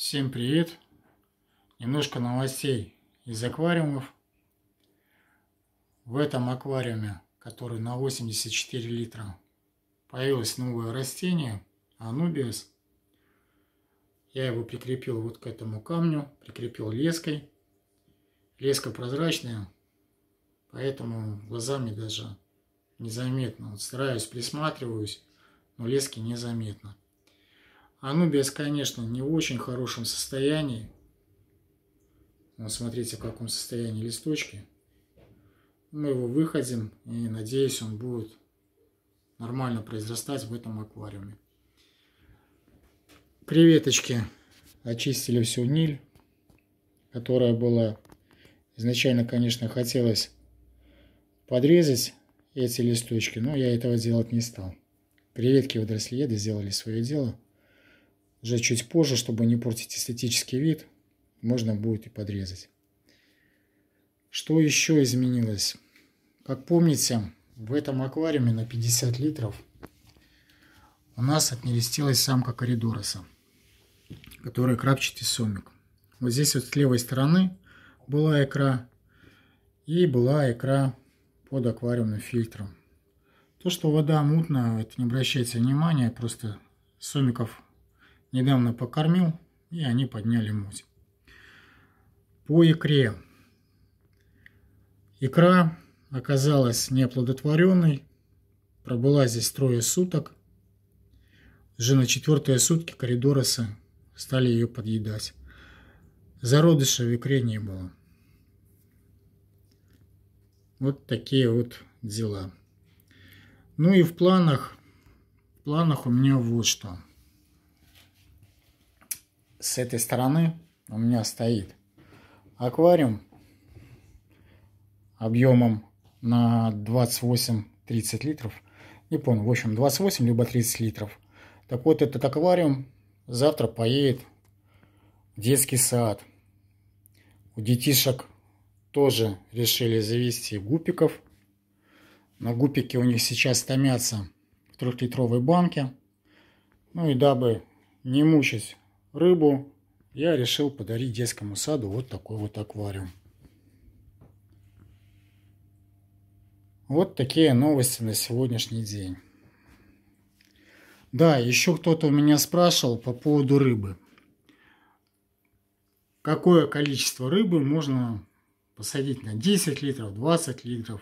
Всем привет! Немножко новостей из аквариумов. В этом аквариуме, который на 84 литра, появилось новое растение анубиас. Я его прикрепил вот к этому камню, прикрепил леской. Леска прозрачная, поэтому глазами даже незаметно. Вот стараюсь, присматриваюсь, но лески незаметно. Анубис, конечно, не в очень хорошем состоянии. Вот смотрите, в каком состоянии листочки. Мы его выходим и, надеюсь, он будет нормально произрастать в этом аквариуме. Креветочки очистили всю ниль, которая была... Изначально, конечно, хотелось подрезать эти листочки, но я этого делать не стал. Креветки водорослееды сделали свое дело. Уже чуть позже, чтобы не портить эстетический вид, можно будет и подрезать. Что еще изменилось? Как помните, в этом аквариуме на 50 литров у нас отнерестилась самка коридороса, которая крапчатый сомик. Вот здесь вот с левой стороны была икра и была икра под аквариумным фильтром. То, что вода мутная, это не обращайте внимания, просто сомиков недавно покормил, и они подняли муть. По икре. Икра оказалась неоплодотворенной, пробыла здесь трое суток. Уже на четвертые сутки коридоросы стали ее подъедать. Зародыша в икре не было. Вот такие вот дела. Ну и в планах, в планах у меня вот что – с этой стороны у меня стоит аквариум объемом на 28-30 литров. Не помню, в общем, 28 либо 30 литров. Так вот, этот аквариум завтра поедет в детский сад. У детишек тоже решили завести гупиков. На гупике у них сейчас томятся в трехлитровой банке. Ну и дабы не мучить рыбу, я решил подарить детскому саду вот такой вот аквариум. Вот такие новости на сегодняшний день. Да, еще кто-то у меня спрашивал по поводу рыбы. Какое количество рыбы можно посадить на 10 литров, 20 литров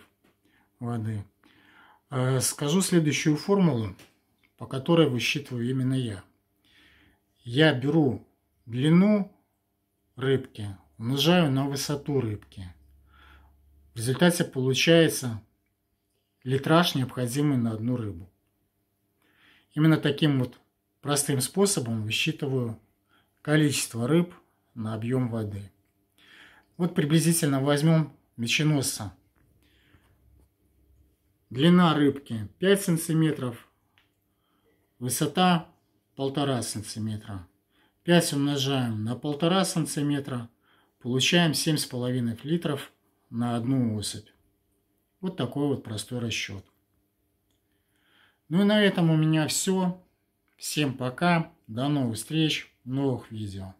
воды. Э, скажу следующую формулу, по которой высчитываю именно я я беру длину рыбки, умножаю на высоту рыбки. В результате получается литраж, необходимый на одну рыбу. Именно таким вот простым способом высчитываю количество рыб на объем воды. Вот приблизительно возьмем меченосца. Длина рыбки 5 сантиметров, высота Полтора сантиметра. 5 умножаем на полтора сантиметра, получаем 7,5 литров на одну особь. Вот такой вот простой расчет. Ну и на этом у меня все. Всем пока, до новых встреч, новых видео.